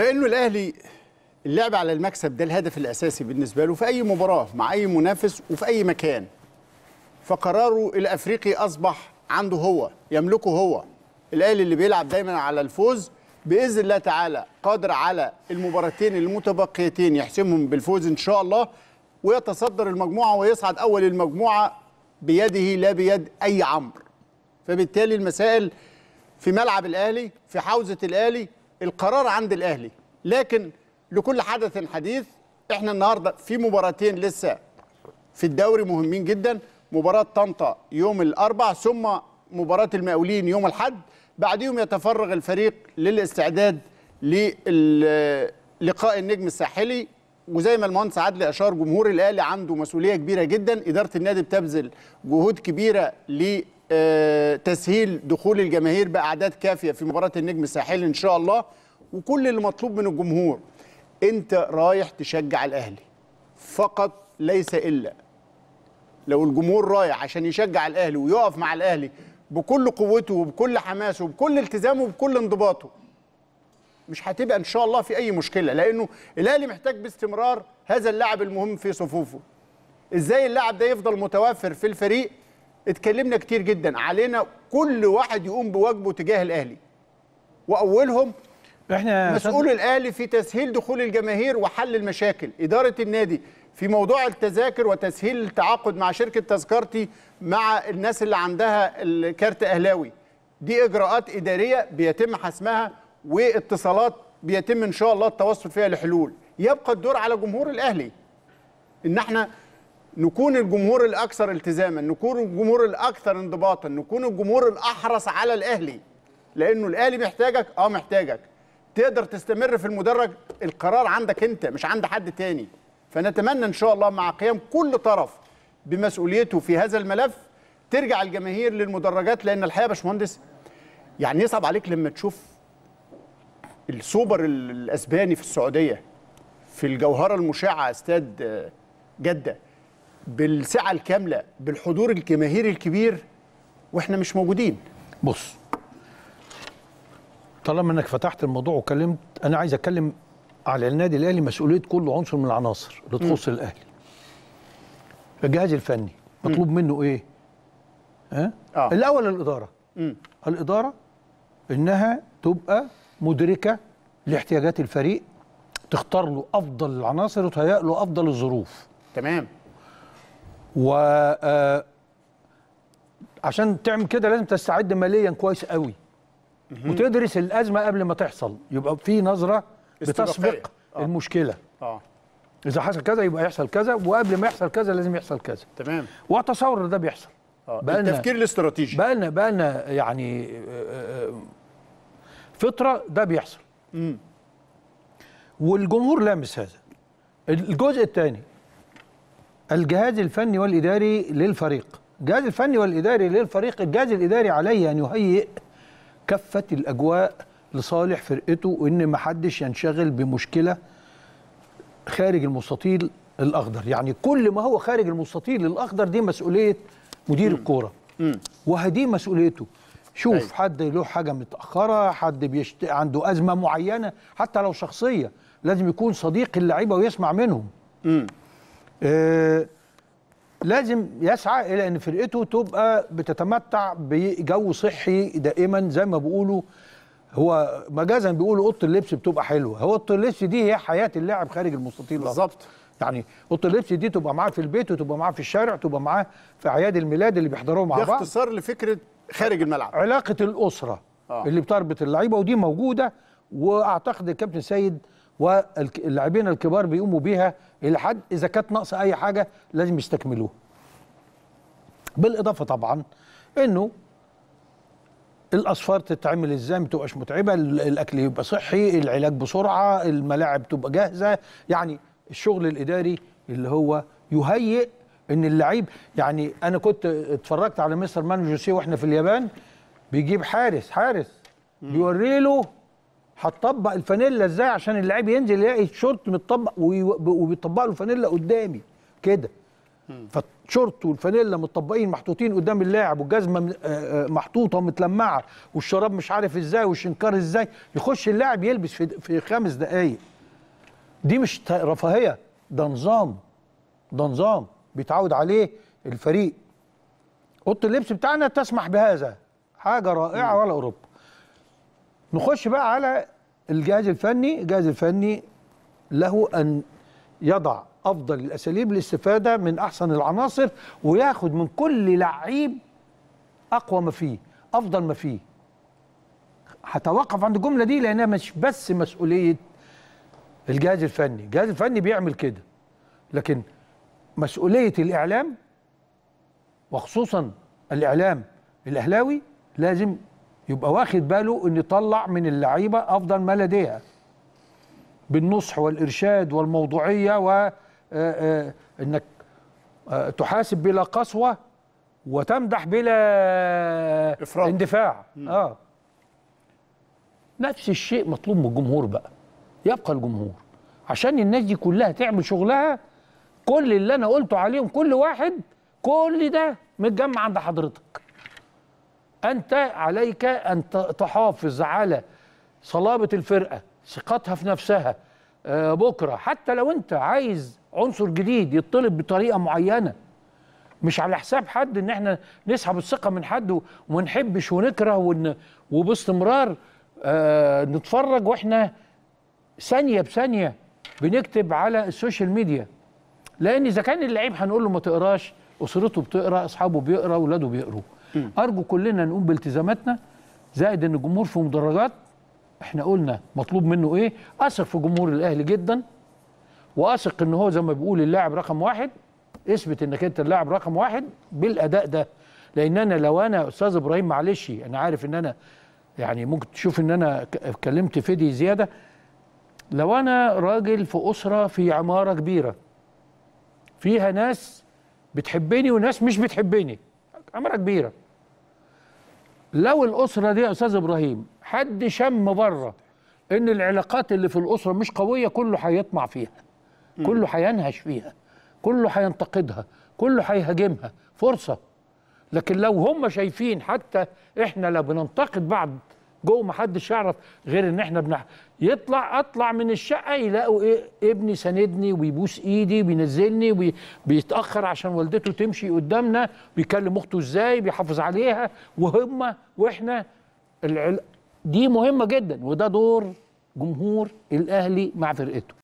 لانه الاهلي اللعب على المكسب ده الهدف الاساسي بالنسبه له في اي مباراه مع اي منافس وفي اي مكان فقراره الافريقي اصبح عنده هو يملكه هو الاهلي اللي بيلعب دايما على الفوز باذن الله تعالى قادر على المباراتين المتبقيتين يحسمهم بالفوز ان شاء الله ويتصدر المجموعه ويصعد اول المجموعه بيده لا بيد اي عمرو فبالتالي المسائل في ملعب الاهلي في حوزه الاهلي القرار عند الاهلي لكن لكل حدث حديث احنا النهارده في مباراتين لسه في الدوري مهمين جدا مباراه طنطا يوم الاربع ثم مباراه المقاولين يوم الاحد بعديهم يتفرغ الفريق للاستعداد للقاء النجم الساحلي وزي ما المهندس عادل اشار جمهور الاهلي عنده مسؤوليه كبيره جدا اداره النادي بتبذل جهود كبيره آه، تسهيل دخول الجماهير باعداد كافيه في مباراه النجم الساحلي ان شاء الله وكل اللي مطلوب من الجمهور انت رايح تشجع الاهلي فقط ليس الا لو الجمهور رايح عشان يشجع الاهلي ويقف مع الاهلي بكل قوته وبكل حماسه وبكل التزامه وبكل انضباطه مش هتبقى ان شاء الله في اي مشكله لانه الاهلي محتاج باستمرار هذا اللاعب المهم في صفوفه ازاي اللاعب ده يفضل متوفر في الفريق اتكلمنا كتير جدا علينا كل واحد يقوم بواجبه تجاه الاهلي واولهم احنا مسؤول الاهلي في تسهيل دخول الجماهير وحل المشاكل اداره النادي في موضوع التذاكر وتسهيل التعاقد مع شركه تذكرتي مع الناس اللي عندها الكارت اهلاوي دي اجراءات اداريه بيتم حسمها واتصالات بيتم ان شاء الله التوصل فيها لحلول يبقى الدور على جمهور الاهلي ان احنا نكون الجمهور الاكثر التزاما نكون الجمهور الاكثر انضباطا نكون الجمهور الاحرص على الاهلي لانه الاهلي محتاجك اه محتاجك تقدر تستمر في المدرج القرار عندك انت مش عند حد تاني فنتمنى ان شاء الله مع قيام كل طرف بمسؤوليته في هذا الملف ترجع الجماهير للمدرجات لان الحقيقه يا باشمهندس يعني يصعب عليك لما تشوف السوبر الاسباني في السعوديه في الجوهره المشعه استاد آه، جده بالسعه الكامله بالحضور الجماهيري الكبير واحنا مش موجودين بص طالما انك فتحت الموضوع وكلمت انا عايز اتكلم على النادي الاهلي مسؤوليه كل عنصر من العناصر اللي تخص الاهلي الجهاز الفني مطلوب م. منه ايه ها آه. الاول الاداره م. الاداره انها تبقى مدركه لاحتياجات الفريق تختار له افضل العناصر وتهيئ له افضل الظروف تمام و آه، عشان تعمل كده لازم تستعد ماليا كويس قوي وتدرس الازمه قبل ما تحصل يبقى في نظره بتسبق آه. المشكله اه اذا حصل كذا يبقى يحصل كذا وقبل ما يحصل كذا لازم يحصل كذا تمام واتصور ان ده بيحصل آه. بقالنا التفكير الاستراتيجي بقى لنا بقى لنا يعني فتره ده بيحصل امم والجمهور لامس هذا الجزء الثاني الجهاز الفني والإداري للفريق الجهاز الفني والإداري للفريق الجهاز الإداري عليه أن يهيئ كفة الأجواء لصالح فرقته وإن محدش ينشغل بمشكلة خارج المستطيل الأخضر يعني كل ما هو خارج المستطيل الأخضر دي مسؤولية مدير الكورة وهدي مسؤوليته شوف أيوة. حد له حاجه متاخره حد بيشت... عنده ازمه معينه حتى لو شخصيه لازم يكون صديق اللعيبه ويسمع منهم آه، لازم يسعى الى ان فرقته تبقى بتتمتع بجو صحي دائما زي ما بيقولوا هو مجازا بيقولوا اوضه اللبس بتبقى حلوه هو اوضه اللبس دي هي حياه اللاعب خارج المستطيل بالظبط يعني اوضه اللبس دي تبقى معاه في البيت وتبقى معاه في الشارع وتبقى معاه في اعياد الميلاد اللي بيحضروها مع بعض ده اختصار لفكره خارج الملعب علاقه الاسره آه. اللي بتربط اللعيبه ودي موجوده واعتقد الكابتن سيد واللاعبين الكبار بيقوموا بيها الى حد اذا كانت ناقصه اي حاجه لازم يستكملوها بالاضافه طبعا انه الاصفار تتعمل ازاي ما تبقاش متعبه الاكل يبقى صحي العلاج بسرعه الملاعب تبقى جاهزه يعني الشغل الاداري اللي هو يهيئ ان اللعيب يعني انا كنت اتفرجت على مستر مانجوسي واحنا في اليابان بيجيب حارس حارس بيوري له هتطبق الفانيلا ازاي عشان اللاعب ينزل يلاقي الشورت متطبق وبيطبق له الفانيلا قدامي كده فالشورت والفانيلا متطبقين محطوطين قدام اللاعب والجزمه آه، آه، محطوطه ومتلمعه والشراب مش عارف ازاي والشنكار ازاي يخش اللاعب يلبس في في خمس دقائق دي مش رفاهيه ده نظام ده نظام بيتعود عليه الفريق اوضه اللبس بتاعنا تسمح بهذا حاجه رائعه ولا اوروبا نخش بقى على الجهاز الفني الجهاز الفني له أن يضع أفضل الأساليب للاستفادة من أحسن العناصر وياخد من كل لعيب أقوى ما فيه أفضل ما فيه هتوقف عند الجملة دي لأنها مش بس مسؤولية الجهاز الفني الجهاز الفني بيعمل كده لكن مسؤولية الإعلام وخصوصا الإعلام الأهلاوي لازم يبقى واخد باله ان يطلع من اللعيبه افضل ما لديها بالنصح والارشاد والموضوعيه و آه، آه، انك آه، تحاسب بلا قسوه وتمدح بلا إفراد. اندفاع اه نفس الشيء مطلوب من الجمهور بقى يبقى الجمهور عشان الناس دي كلها تعمل شغلها كل اللي انا قلته عليهم كل واحد كل ده متجمع عند حضرتك أنت عليك أن تحافظ على صلابة الفرقة ثقتها في نفسها آه، بكرة حتى لو أنت عايز عنصر جديد يطلب بطريقة معينة مش على حساب حد ان احنا نسحب الثقه من حد وما نحبش ونكره ون... وباستمرار آه نتفرج واحنا ثانيه بثانيه بنكتب على السوشيال ميديا لان اذا كان اللعيب هنقول له ما تقراش اسرته بتقرا اصحابه بيقرا اولاده بيقروا ارجو كلنا نقوم بالتزاماتنا زائد ان الجمهور في مدرجات احنا قلنا مطلوب منه ايه اثق في جمهور الاهلي جدا واثق ان هو زي ما بيقول اللاعب رقم واحد اثبت انك انت اللاعب رقم واحد بالاداء ده لان انا لو انا استاذ ابراهيم معلش انا عارف ان انا يعني ممكن تشوف ان انا اتكلمت فيدي زياده لو انا راجل في اسره في عماره كبيره فيها ناس بتحبني وناس مش بتحبني عماره كبيره لو الاسره دي يا استاذ ابراهيم حد شم بره ان العلاقات اللي في الاسره مش قويه كله هيطمع فيها كله هينهش فيها كله هينتقدها كله هيهاجمها فرصه لكن لو هم شايفين حتى احنا لا بننتقد بعض جوه ما حدش يعرف غير ان احنا بنح يطلع اطلع من الشقه يلاقوا ايه ابني ساندني ويبوس ايدي وبينزلني وبيتاخر بيتاخر عشان والدته تمشي قدامنا بيكلم اخته ازاي بيحافظ عليها وهم واحنا العل... دي مهمه جدا وده دور جمهور الاهلي مع فرقته